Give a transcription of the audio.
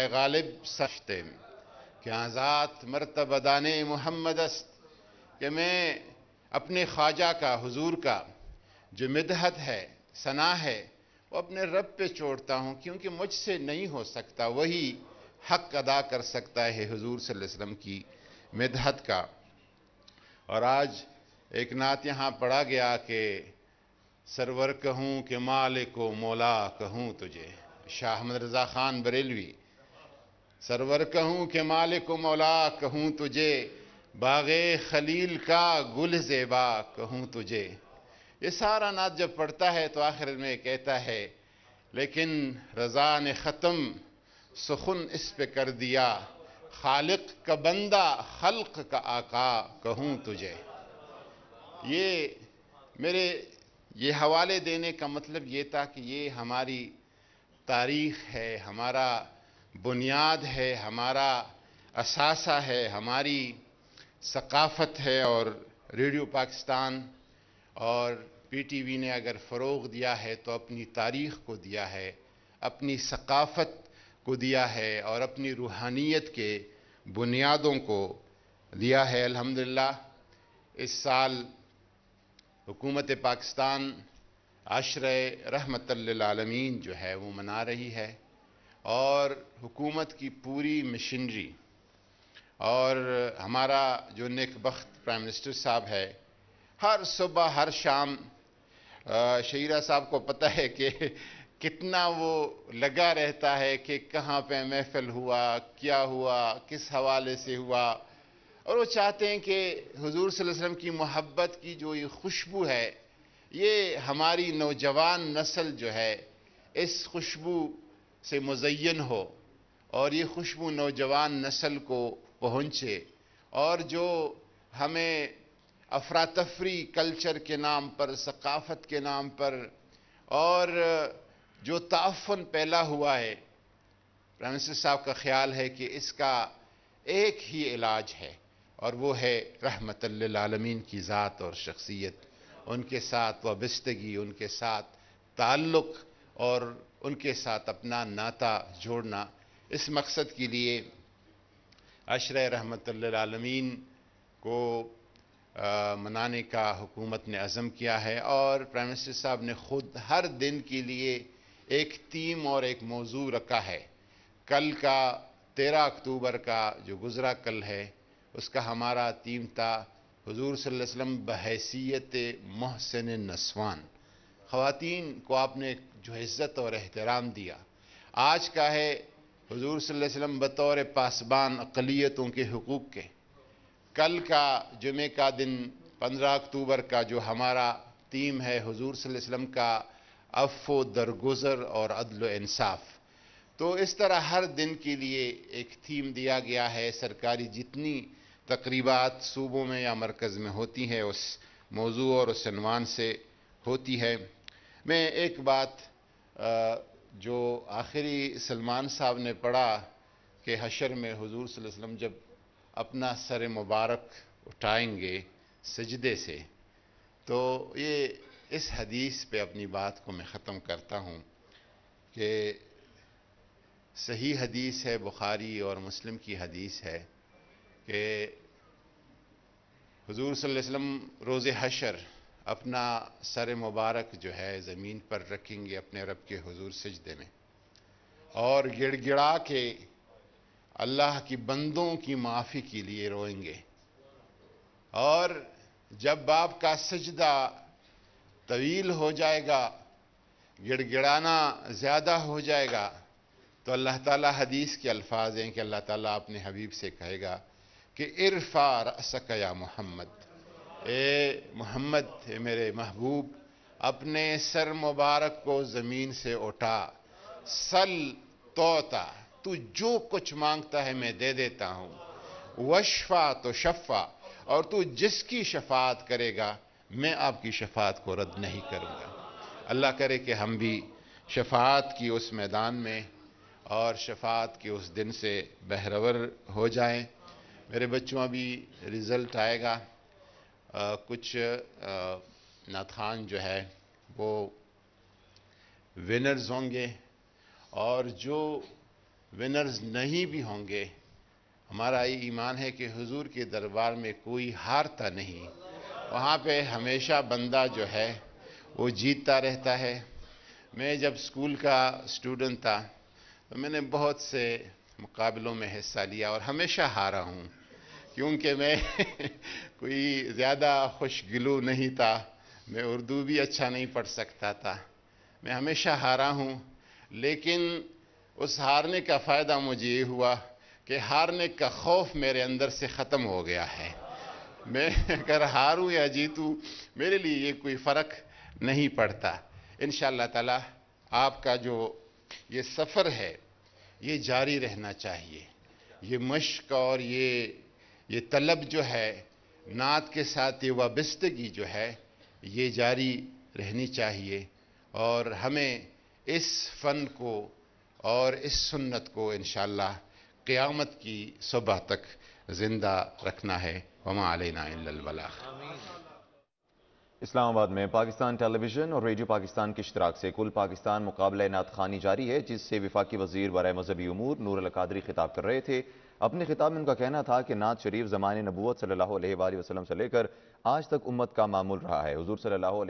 गालिब सख्ते कि आज़ाद मरतबदान मोहम्मद अस्त कि मैं अपने ख्वाजा का हजूर का जो मिदहत है सना है वो अपने रब पे छोड़ता हूँ क्योंकि मुझसे नहीं हो सकता वही हक अदा कर सकता है हजूर वसल्लम की मिदहत का और आज एक नात यहाँ पढ़ा गया कि सरवर कहूँ कि मालिक मौला कहूँ तुझे शाह अहमद रज़ा ख़ान बरेलवी सरवर कहूँ के मालिक मौला कहूँ तुझे बागे खलील का गुल जेबा कहूँ तुझे ये सारा नात जब पढ़ता है तो आखिर में कहता है लेकिन रज़ा ने ख़त्म सुखन इस पे कर दिया खालिक का बंदा खल्क का आका कहूँ तुझे ये मेरे ये हवाले देने का मतलब ये था कि ये हमारी तारीख़ है हमारा बुनियाद है हमारा असासा है हमारी सकाफ़त है और रेडियो पाकिस्तान और पीटीवी ने अगर फ़रोग दिया है तो अपनी तारीख़ को दिया है अपनी सकाफ़त को दिया है और अपनी रूहानियत के बुनियादों को दिया है अल्हम्दुलिल्लाह इस साल हुकूमत पाकिस्तान आश्रय रहमत आलमीन जो है वो मना रही है और हुकूमत की पूरी मशीनरी और हमारा जो नेकबख्त प्राइम मिनिस्टर साहब है हर सुबह हर शाम शहीरा साहब को पता है कि कितना वो लगा रहता है कि कहाँ पे महफल हुआ क्या हुआ किस हवाले से हुआ और वो चाहते हैं कि हुजूर वसल्लम की मोहब्बत की जो ये खुशबू है ये हमारी नौजवान नस्ल जो है इस खुशबू से मुजयन हो और ये खुशबू नौजवान नस्ल को पहुँचे और जो हमें अफरा तफरी कल्चर के नाम पर सकाफ़त के नाम पर और जो ताफ़न पैला हुआ है रमेश साहब का ख्याल है कि इसका एक ही इलाज है और वो है रहमत आलमीन की ज़ात और शख्सियत उनके साथ वाबस्तगी उनके साथ ताल्लुक़ और उनके साथ अपना नाता जोड़ना इस मकसद के लिए अशर रहमत आलमीन को आ, मनाने का हुकूमत ने अज़म किया है और प्राइम मिनिस्टर साहब ने ख़ुद हर दिन के लिए एक थीम और एक मौजू रखा है कल का तेरह अक्टूबर का जो गुज़रा कल है उसका हमारा थीम था हजूर सल्लम बहसीत महसन नस्वान ख़वान को आपने जो इज़्ज़त और एहतराम दिया आज का है हजूर सल्लम बतौर पासबान अकलीतों के हकूक़ के कल का जुमे का दिन पंद्रह अक्टूबर का जो हमारा टीम है हजूर सल्लम का अफ़ो दरगुजर और अदल इंसाफ तो इस तरह हर दिन के लिए एक थीम दिया गया है सरकारी जितनी तकरीबात सूबों में या मरकज़ में होती हैं उस मौजू और उसवान से होती है मैं एक बात जो आखिरी सलमान साहब ने पढ़ा कि हशर में हजूर सलम जब अपना सर मुबारक उठाएंगे सजदे से तो ये इस हदीस पे अपनी बात को मैं ख़त्म करता हूँ कि सही हदीस है बुखारी और मुस्लिम की हदीस है कि हजूर वसल्लम रोज़ हशर अपना सर मुबारक जो है ज़मीन पर रखेंगे अपने रब के हजूर सजदे में और गिड़गिड़ा के अल्लाह की बंदों की माफ़ी के लिए रोएंगे और जब बाप का सजदा तवील हो जाएगा गिड़गिड़ाना ज़्यादा हो जाएगा तो अल्लाह ताला हदीस के अल्फाज हैं कि अल्लाह ताला अपने हबीब से कहेगा कि इरफा रसक या मोहम्मद ए मोहम्मद मेरे महबूब अपने सर मुबारक को ज़मीन से उठा सल तोता तू जो कुछ मांगता है मैं दे देता हूँ वशफ़ा तो शफ़ा और तू जिसकी शफात करेगा मैं आपकी शफात को रद्द नहीं करूँगा अल्लाह करे कि हम भी शफात की उस मैदान में और शफात के उस दिन से बहरवर हो जाएं मेरे बच्चों अभी रिज़ल्ट आएगा कुछ नाथान जो है वो विनर्स होंगे और जो विनर्स नहीं भी होंगे हमारा ये ईमान है कि हुजूर के दरबार में कोई हारता नहीं वहाँ पे हमेशा बंदा जो है वो जीतता रहता है मैं जब स्कूल का स्टूडेंट था तो मैंने बहुत से मुकाबलों में हिस्सा लिया और हमेशा हारा हूँ क्योंकि मैं कोई ज़्यादा खुशगलू नहीं था मैं उर्दू भी अच्छा नहीं पढ़ सकता था मैं हमेशा हारा हूँ लेकिन उस हारने का फ़ायदा मुझे ये हुआ कि हारने का खौफ मेरे अंदर से ख़त्म हो गया है मैं अगर हारूँ या जीतूँ मेरे लिए ये कोई फ़र्क नहीं पड़ता इन ताला आपका जो ये सफ़र है ये जारी रहना चाहिए ये मश्क और ये ये तलब जो है नात के साथ ये वाबस्तगी जो है ये जारी रहनी चाहिए और हमें इस फ़न को और इस सुन्नत को इन क़यामत की सुबह तक ज़िंदा रखना है वमा अलना बला इस्लामाबाद में पाकिस्तान टेलीविजन और रेडियो पाकिस्तान के इश्तराक से कुल पाकिस्तान मुकाबला नात खानी जारी है जिससे विफाकी वजीर बर मजहबी अमूर नूर अलकादरी खिताब कर रहे थे अपने खिताब में उनका कहना था कि नात शरीफ जमान नबूत सल्ला वसलम से लेकर आज तक उम्मत का मामूल रहा है हजूर सल्ला